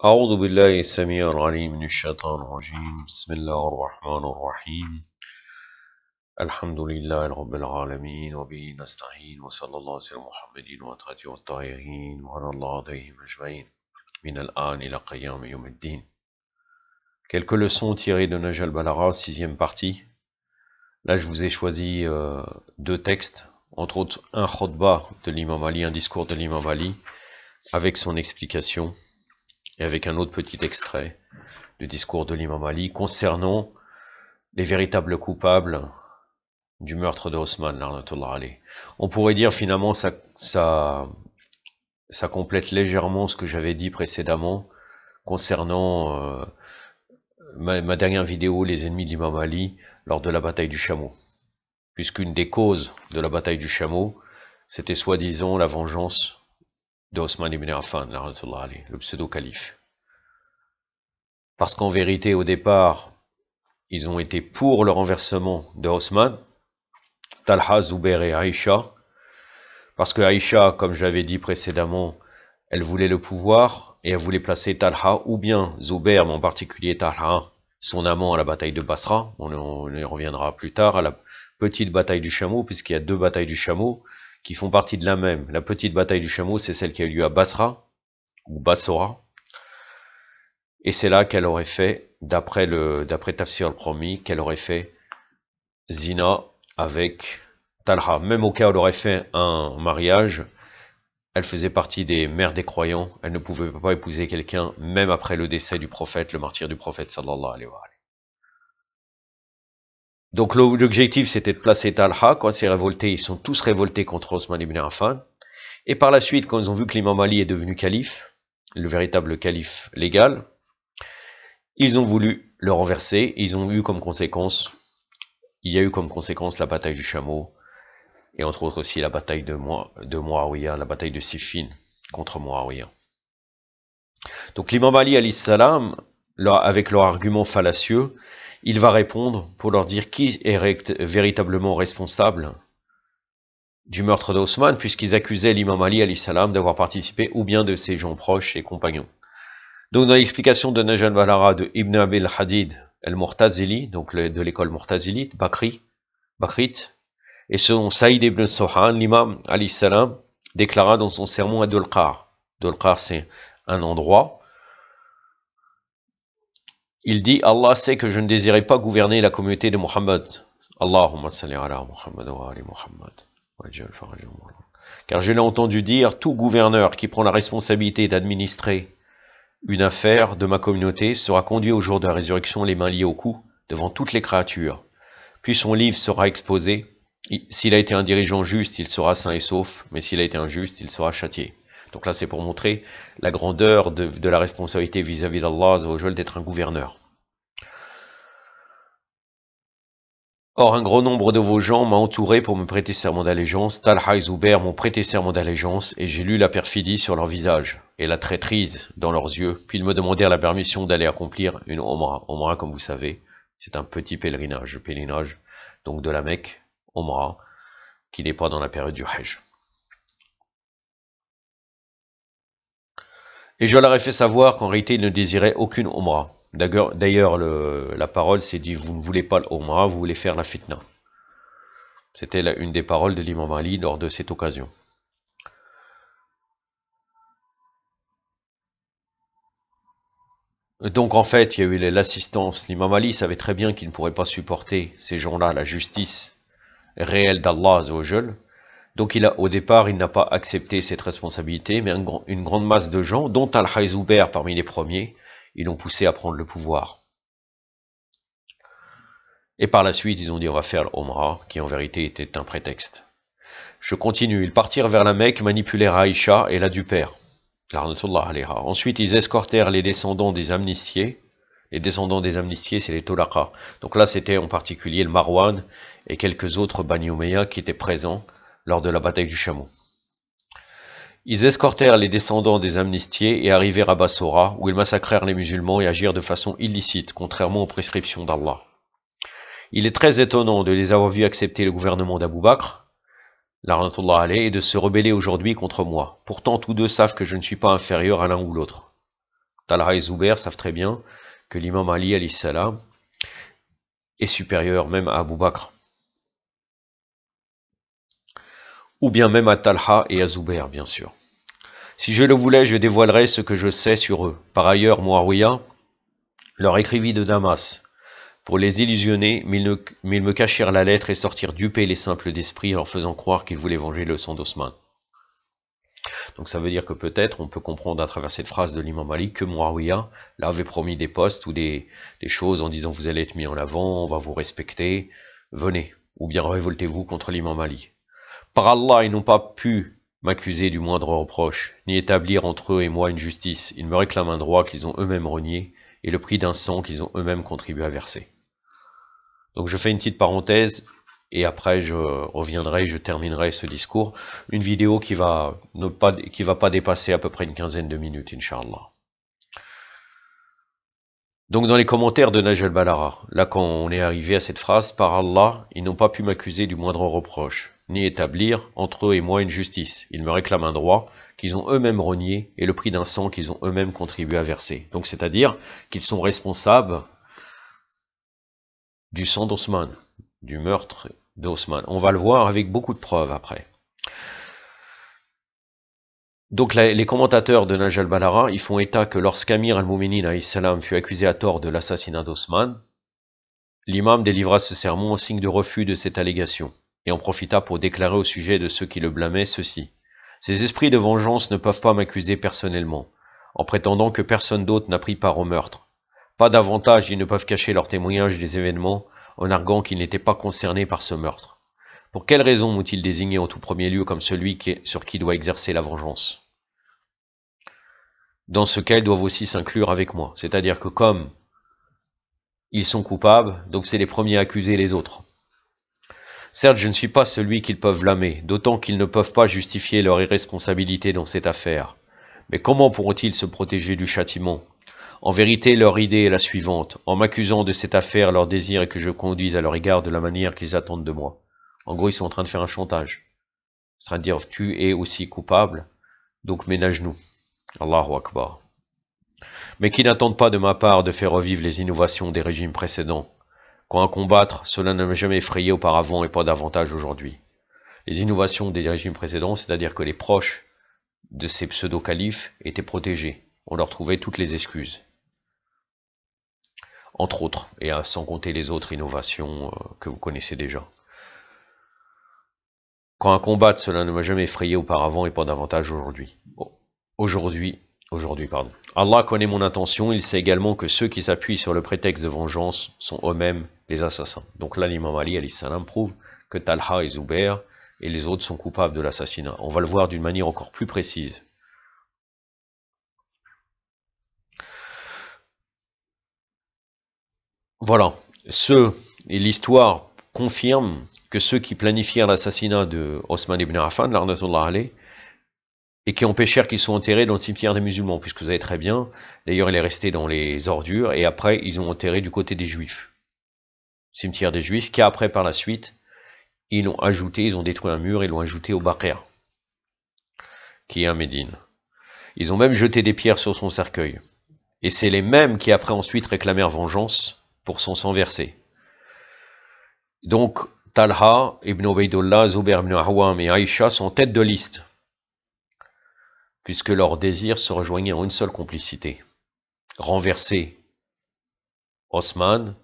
AudoubiAllahy Samiraniy min al-Shaitan ar-Rajim. Bismillah ar-Rahman ar-Rahim. Alhamdulillah al-Hub al-Alamin. Wbineastaheen. Wassallallahu alayhi wa sallam. Wa alayhi wa sallam wa alayhi majeed. Min al-Ani ila qiyamiyum al-Din. Quelques leçons tirées de Najal Balara, sixième partie. Là, je vous ai choisi euh, deux textes, entre autres un khutbah de l'imam Ali, un discours de l'imam Ali, avec son explication et avec un autre petit extrait du discours de l'imam Ali concernant les véritables coupables du meurtre de Haussmann, Ali. On pourrait dire finalement ça, ça, complète légèrement ce que j'avais dit précédemment concernant euh, ma, dernière vidéo, les ennemis de l'imam lors de la bataille du chameau. Puisqu'une des causes de la bataille du chameau, c'était soi-disant la vengeance Osman ibn Affan, le pseudo-calife. Parce qu'en vérité, au départ, ils ont été pour le renversement de Osman, Talha, Zubair et Aïcha, parce que Aïcha, comme j'avais dit précédemment, elle voulait le pouvoir et elle voulait placer Talha ou bien Zubair, mais en particulier Talha, son amant à la bataille de Basra. On y reviendra plus tard à la petite bataille du chameau, puisqu'il y a deux batailles du chameau qui font partie de la même. La petite bataille du chameau, c'est celle qui a eu lieu à Basra, ou Bassora, et c'est là qu'elle aurait fait, d'après le d'après Tafsir le Promis, qu'elle aurait fait zina avec Talha. Même au cas où elle aurait fait un mariage, elle faisait partie des mères des croyants, elle ne pouvait pas épouser quelqu'un, même après le décès du prophète, le martyr du prophète, sallallahu alayhi wa donc l'objectif c'était de placer Talha, quand c'est révolté, ils sont tous révoltés contre Osman ibn Affan. Et par la suite, quand ils ont vu que l'imam Mali est devenu calife, le véritable calife légal, ils ont voulu le renverser, ils ont eu comme conséquence, il y a eu comme conséquence la bataille du chameau, et entre autres aussi la bataille de, Mo la bataille de Sifine contre Moawiyah. Donc l'imam Ali, salam, avec leur argument fallacieux, il va répondre pour leur dire qui est véritablement responsable du meurtre d'Osman, puisqu'ils accusaient l'imam Ali salam d'avoir participé ou bien de ses gens proches et compagnons. Donc dans l'explication de Najal Balara de Ibn Abil Hadid el-Murtazili, donc de l'école Murtazili, Bakri, Bakrit, et selon Saïd ibn Sohan, l'imam Ali salam déclara dans son sermon à Dolkar. Dolkar c'est un endroit il dit Allah sait que je ne désirais pas gouverner la communauté de Muhammad. Allahumma salli ala Muhammad wa ali Muhammad. Car je l'ai entendu dire, tout gouverneur qui prend la responsabilité d'administrer une affaire de ma communauté sera conduit au jour de la résurrection les mains liées au cou devant toutes les créatures. Puis son livre sera exposé. S'il a été un dirigeant juste, il sera sain et sauf, mais s'il a été injuste, il sera châtié. Donc là, c'est pour montrer la grandeur de, de la responsabilité vis-à-vis d'Allah d'être un gouverneur. Or un grand nombre de vos gens m'a entouré pour me prêter serment d'allégeance, Talha et m'ont prêté serment d'allégeance, et j'ai lu la perfidie sur leur visage, et la traîtrise dans leurs yeux, puis ils me demandèrent la permission d'aller accomplir une Omra. Omra, comme vous savez, c'est un petit pèlerinage, pèlerinage, donc de la Mecque, Omra, qui n'est pas dans la période du Hajj. Et je leur ai fait savoir qu'en réalité ils ne désiraient aucune Omra, D'ailleurs, la parole s'est dit vous ne voulez pas l'Omra, vous voulez faire la fitna. C'était une des paroles de l'imam Ali lors de cette occasion. Donc en fait, il y a eu l'assistance. L'imam Ali savait très bien qu'il ne pourrait pas supporter ces gens-là, la justice réelle d'Allah Azzawajal. Donc il a, au départ, il n'a pas accepté cette responsabilité, mais une, grande masse de gens, dont Al-Hayzouber parmi les premiers, ils l'ont poussé à prendre le pouvoir. Et par la suite, ils ont dit on va faire l'Omra, qui en vérité était un prétexte. Je continue, ils partirent vers la Mecque, manipulèrent Aïcha et la Père. Ensuite, ils escortèrent les descendants des amnistiés. Les descendants des amnistiés, c'est les Tolaka. Donc là, c'était en particulier le Marwan et quelques autres Bani qui étaient présents lors de la bataille du chameau. Ils escortèrent les descendants des amnistiés et arrivèrent à Bassora, où ils massacrèrent les musulmans et agirent de façon illicite, contrairement aux prescriptions d'Allah. Il est très étonnant de les avoir vus accepter le gouvernement d'Abou Bakr, et de se rebeller aujourd'hui contre moi. Pourtant, tous deux savent que je ne suis pas inférieur à l'un ou l'autre. Talha et Zouber savent très bien que l'imam Ali, salam, est supérieur même à Abou Bakr. ou bien même à Talha et à Zouber, bien sûr. Si je le voulais, je dévoilerais ce que je sais sur eux. Par ailleurs, Muawiyah leur écrivit de Damas pour les illusionner, mais ils, me cachèrent la lettre et sortirent duper les simples d'esprit en faisant croire qu'ils voulaient venger le sang d'Osman. Donc ça veut dire que peut-être on peut comprendre à travers cette phrase de l'imam Ali que leur l'avait promis des postes ou des, choses en disant vous allez être mis en avant, on va vous respecter, venez, ou bien révoltez-vous contre l'imam Ali. Par Allah, ils n'ont pas pu m'accuser du moindre reproche, ni établir entre eux et moi une justice. Ils me réclament un droit qu'ils ont eux-mêmes renié, et le prix d'un sang qu'ils ont eux-mêmes contribué à verser. Donc je fais une petite parenthèse, et après je reviendrai, je terminerai ce discours. Une vidéo qui va ne pas, qui va pas dépasser à peu près une quinzaine de minutes, Inch'Allah. Donc dans les commentaires de Najel Balara, là quand on est arrivé à cette phrase, par Allah, ils n'ont pas pu m'accuser du moindre reproche ni établir entre eux et moi une justice. Ils me réclament un droit qu'ils ont eux-mêmes renié et le prix d'un sang qu'ils ont eux-mêmes contribué à verser. Donc c'est-à-dire qu'ils sont responsables du sang d'Osman, du meurtre d'Osman. On va le voir avec beaucoup de preuves après. Donc les commentateurs de Najal Balara, y font état que lorsqu'Amir al-Mouminin al-Islam fut accusé à tort de l'assassinat d'Osman, l'imam délivra ce sermon en signe de refus de cette allégation et en profita pour déclarer au sujet de ceux qui le blâmaient ceci. Ces esprits de vengeance ne peuvent pas m'accuser personnellement, en prétendant que personne d'autre n'a pris part au meurtre. Pas davantage ils ne peuvent cacher leur témoignage des événements en arguant qu'ils n'étaient pas concernés par ce meurtre. Pour quelles raison m'ont-ils désigné en tout premier lieu comme celui sur qui doit exercer la vengeance Dans ce cas, ils doivent aussi s'inclure avec moi, c'est-à-dire que comme ils sont coupables, donc c'est les premiers à accuser les autres. Certes, je ne suis pas celui qu'ils peuvent blâmer, d'autant qu'ils ne peuvent pas justifier leur irresponsabilité dans cette affaire. Mais comment pourront-ils se protéger du châtiment En vérité, leur idée est la suivante. En m'accusant de cette affaire, leur désir est que je conduise à leur égard de la manière qu'ils attendent de moi. En gros, ils sont en train de faire un chantage. C'est-à-dire, tu es aussi coupable, donc ménage-nous. Allahu Akbar. Mais qui n'attendent pas de ma part de faire revivre les innovations des régimes précédents. Quand à combattre, cela ne m'a jamais effrayé auparavant et pas davantage aujourd'hui. Les innovations des régimes précédents, c'est-à-dire que les proches de ces pseudo-califes étaient protégés, on leur trouvait toutes les excuses. Entre autres, et sans compter les autres innovations euh, que vous connaissez déjà. Quand à combattre, cela ne m'a jamais effrayé auparavant et pas davantage aujourd'hui. Aujourd'hui, aujourd'hui, pardon. Allah connaît mon intention, il sait également que ceux qui s'appuient sur le prétexte de vengeance sont eux-mêmes les assassins. Donc l'animal l'imam Ali, salam, prouve que Talha et Zubair et les autres sont coupables de l'assassinat. On va le voir d'une manière encore plus précise. Voilà, ce, et l'histoire confirme que ceux qui planifièrent l'assassinat de Osman ibn Affan, l'arnatullah alayh, et qui empêchèrent qu'ils soient enterrés dans le cimetière des musulmans, puisque vous savez très bien, d'ailleurs il est resté dans les ordures, et après ils ont enterré du côté des juifs. Cimetière des juifs, qui après par la suite, ils l'ont ajouté, ils ont détruit un mur, ils l'ont ajouté au Baqir, qui est un Médine. Ils ont même jeté des pierres sur son cercueil. Et c'est les mêmes qui après ensuite réclamèrent vengeance pour son sang versé. Donc, Talha, Ibn Ubaydullah, Zubair ibn Awam et Aïcha sont tête de liste puisque leurs désirs se rejoignaient en une seule complicité. Renverser Osman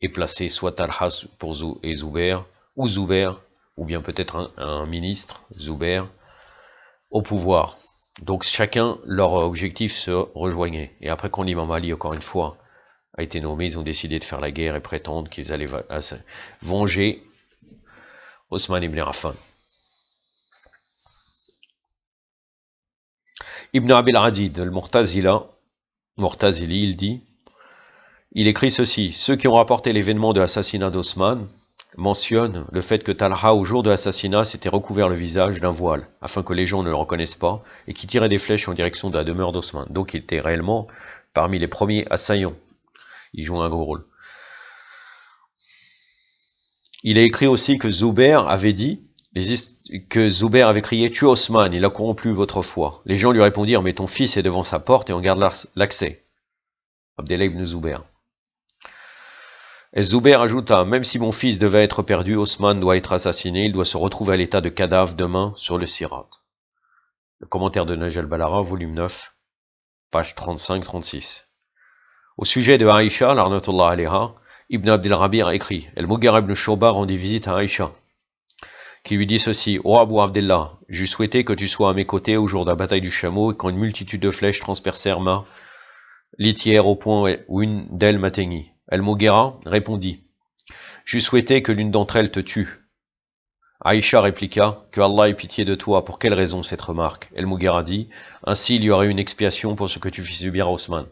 et placer soit Talha pour et Zoubert, ou Zoubert, ou bien peut-être un, ministre, Zoubert, au pouvoir. Donc chacun, leur objectif se rejoignait. Et après qu'on l'imam Ali, encore une fois, a été nommé, ils ont décidé de faire la guerre et prétendre qu'ils allaient venger Osman ibn Affan. Ibn Abil Adid, le Mortazili, il dit, il écrit ceci, ceux qui ont rapporté l'événement de l'assassinat d'Osman mentionnent le fait que Talha, au jour de l'assassinat, s'était recouvert le visage d'un voile, afin que les gens ne le reconnaissent pas, et qui tirait des flèches en direction de la demeure d'Osman. Donc il était réellement parmi les premiers assaillants. Il joue un gros rôle. Il est écrit aussi que Zuber avait dit que Zouber avait crié Tue Osman, il a corrompu votre foi. Les gens lui répondirent Mais ton fils est devant sa porte et on garde l'accès. Abdellah ibn Zouber Et ajouta Même si mon fils devait être perdu, Osman doit être assassiné il doit se retrouver à l'état de cadavre demain sur le Sirat. Le commentaire de Najal Balara, volume 9, page 35-36. Au sujet de Aïcha, l'arnatullah alayha, Ibn Abdelrabir Rabir écrit El Mughar ibn Shoba rendit visite à Aïcha qui lui dit ceci, O oh Abu Abdullah, souhaité que tu sois à mes côtés au jour de la bataille du chameau quand une multitude de flèches transpercèrent ma litière au point où une d'elles m'atteignit. El-Mughira répondit, J'eus souhaité que l'une d'entre elles te tue. Aïcha répliqua, Que Allah ait pitié de toi, pour quelle raison cette remarque El-Mughira dit, Ainsi il y aurait une expiation pour ce que tu fis subir à Osman,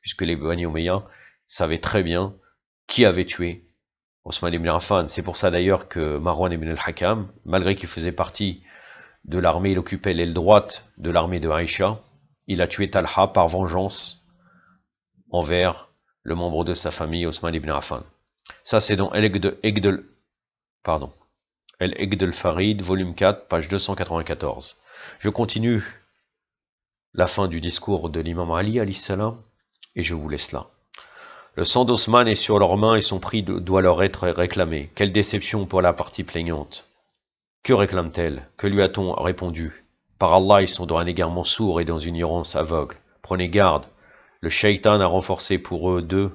puisque les Bani savaient très bien qui avait tué Osman ibn Affan. C'est pour ça d'ailleurs que Marwan ibn al-Hakam, malgré qu'il faisait partie de l'armée, il occupait l'aile droite de l'armée de Aïcha, il a tué Talha par vengeance envers le membre de sa famille, Osman ibn Affan. Ça, c'est dans El-Egdel, pardon, Farid, volume 4, page 294. Je continue la fin du discours de l'imam Ali, salam, et je vous laisse là. Le sang d'Osman est sur leurs mains et son prix doit leur être réclamé. Quelle déception pour la partie plaignante. Que réclame-t-elle Que lui a-t-on répondu Par Allah, ils sont dans un égarement sourd et dans une ignorance aveugle. Prenez garde. Le shaitan a renforcé pour eux deux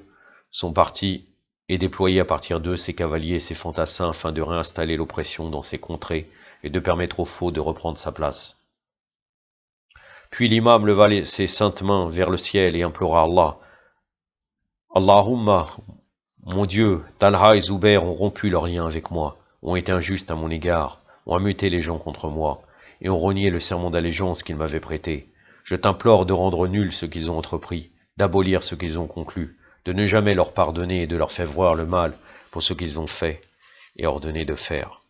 son parti et déployé à partir d'eux ses cavaliers et ses fantassins afin de réinstaller l'oppression dans ses contrées et de permettre au faux de reprendre sa place. Puis l'imam leva ses saintes mains vers le ciel et implora Allah Allahumma, mon Dieu, Talha et Zubair ont rompu leur lien avec moi, ont été injustes à mon égard, ont muté les gens contre moi, et ont renié le serment d'allégeance qu'ils m'avaient prêté. Je t'implore de rendre nul ce qu'ils ont entrepris, d'abolir ce qu'ils ont conclu, de ne jamais leur pardonner et de leur faire voir le mal pour ce qu'ils ont fait et ordonné de faire.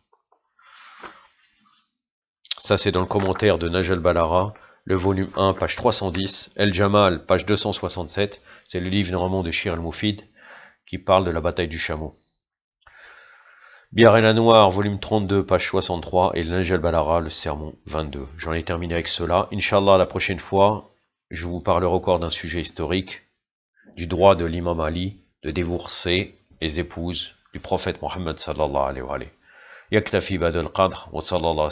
Ça, c'est dans le commentaire de Najal Balara le volume 1, page 310, El Jamal, page 267, c'est le livre Ramon de Shir al-Moufid qui parle de la bataille du chameau. Biar et la Noire, volume 32, page 63, et l'Angel balara le sermon 22. J'en ai terminé avec cela. Inch'Allah, la prochaine fois, je vous parlerai encore d'un sujet historique, du droit de l'imam Ali de divorcer les épouses du prophète Mohammed sallallahu alayhi wa sallam. يكتفي القدر وصلى الله على